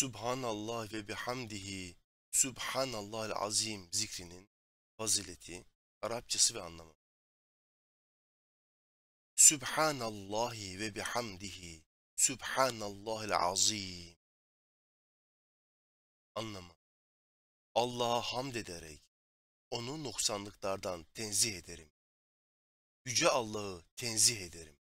Subhanallah ve bihamdihi Subhanallah'l azim zikrinin fazileti, Arapçası ve anlamı. Subhanallah ve bihamdihi Subhanallah'l azim Anlamı Allah'a hamd ederek onu noksanlıklardan tenzih ederim. Yüce Allah'ı tenzih ederim.